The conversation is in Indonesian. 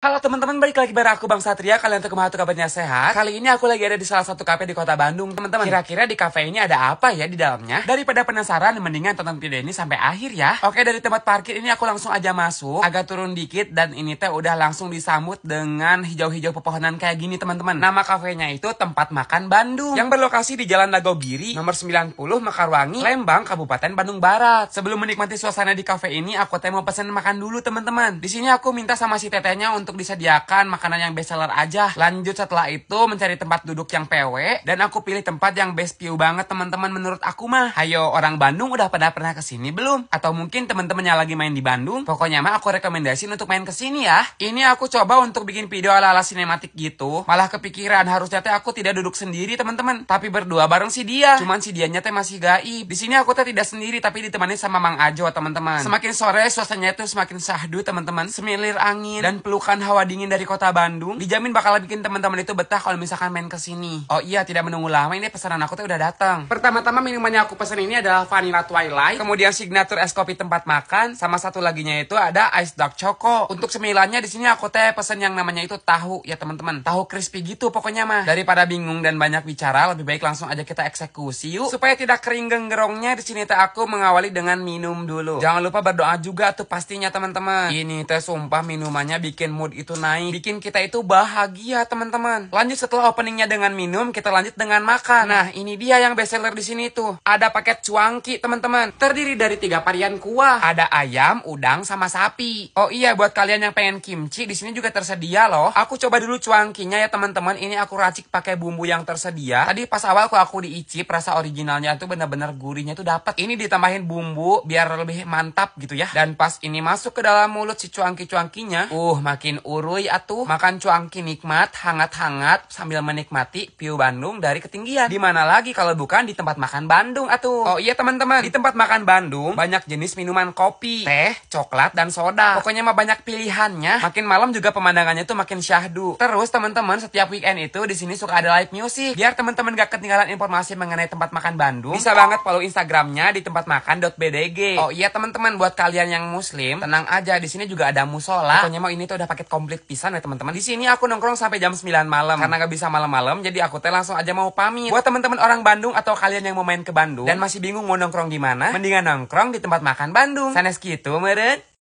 Halo teman-teman, balik lagi bareng aku Bang Satria. Kalian tuh kemana tuh kabarnya sehat? Kali ini aku lagi ada di salah satu kafe di kota Bandung. Teman-teman, kira-kira di kafe ini ada apa ya di dalamnya? Daripada penasaran, mendingan tonton video ini sampai akhir ya. Oke, dari tempat parkir ini aku langsung aja masuk, agak turun dikit dan ini teh udah langsung disambut dengan hijau-hijau pepohonan kayak gini, teman-teman. Nama kafenya itu Tempat Makan Bandung yang berlokasi di Jalan Dagogiri nomor 90 Mekarwangi, Lembang, Kabupaten Bandung Barat. Sebelum menikmati suasana di kafe ini, aku teh mau pesen makan dulu, teman-teman. Di sini aku minta sama si tetenya untuk untuk disediakan makanan yang best seller aja. Lanjut setelah itu mencari tempat duduk yang PW dan aku pilih tempat yang best view banget teman-teman menurut aku mah. Hayo orang Bandung udah pada pernah kesini belum? Atau mungkin teman temannya lagi main di Bandung? Pokoknya mah aku rekomendasiin untuk main kesini ya. Ini aku coba untuk bikin video ala-ala sinematik gitu. Malah kepikiran harusnya teh aku tidak duduk sendiri teman-teman, tapi berdua bareng si dia. Cuman si dianya teh masih gaib. Di sini aku teh tidak sendiri tapi ditemani sama Mang Ajo teman-teman. Semakin sore suasananya itu semakin sahdu teman-teman. Semilir angin dan pelukan hawa dingin dari kota Bandung, dijamin bakal bikin teman-teman itu betah kalau misalkan main ke sini. Oh iya, tidak menunggu lama ini pesanan aku tuh udah datang. Pertama-tama minumannya aku pesan ini adalah vanilla twilight, kemudian signature es kopi tempat makan, sama satu laginya itu ada ice dark choco. Untuk semilannya di sini aku teh pesan yang namanya itu tahu ya teman-teman. Tahu crispy gitu pokoknya mah. Daripada bingung dan banyak bicara, lebih baik langsung aja kita eksekusi yuk supaya tidak kering genggerongnya di sini teh aku mengawali dengan minum dulu. Jangan lupa berdoa juga tuh pastinya teman-teman. Ini teh sumpah minumannya bikin mood mood itu naik, bikin kita itu bahagia teman-teman. Lanjut setelah openingnya dengan minum, kita lanjut dengan makan. Nah ini dia yang best seller di sini tuh. Ada paket cuangki teman-teman. Terdiri dari tiga varian kuah. Ada ayam, udang, sama sapi. Oh iya buat kalian yang pengen kimchi di sini juga tersedia loh. Aku coba dulu cuangkinya ya teman-teman. Ini aku racik pakai bumbu yang tersedia. Tadi pas awal kalau aku diicip rasa originalnya tuh benar-benar gurihnya tuh dapat. Ini ditambahin bumbu biar lebih mantap gitu ya. Dan pas ini masuk ke dalam mulut si cuangki-cuangkinya, uh makin urui atuh makan cuangki nikmat hangat-hangat sambil menikmati view Bandung dari ketinggian. Di mana lagi kalau bukan di tempat makan Bandung atuh. Oh iya teman-teman, di tempat makan Bandung banyak jenis minuman kopi, teh, coklat dan soda. Pokoknya mah banyak pilihannya. Makin malam juga pemandangannya tuh makin syahdu. Terus teman-teman setiap weekend itu di sini suka ada live music. Biar teman-teman gak ketinggalan informasi mengenai tempat makan Bandung, bisa banget follow Instagramnya di tempat makan.bdg. Oh iya teman-teman buat kalian yang muslim, tenang aja di sini juga ada musola. Pokoknya mau ini tuh udah paket komplit pisan ya teman-teman. Di sini aku nongkrong sampai jam 9 malam karena nggak bisa malam-malam jadi aku teh langsung aja mau pamit. Buat teman-teman orang Bandung atau kalian yang mau main ke Bandung dan masih bingung mau nongkrong di mana, mendingan nongkrong di tempat makan Bandung. Sanes gitu meren.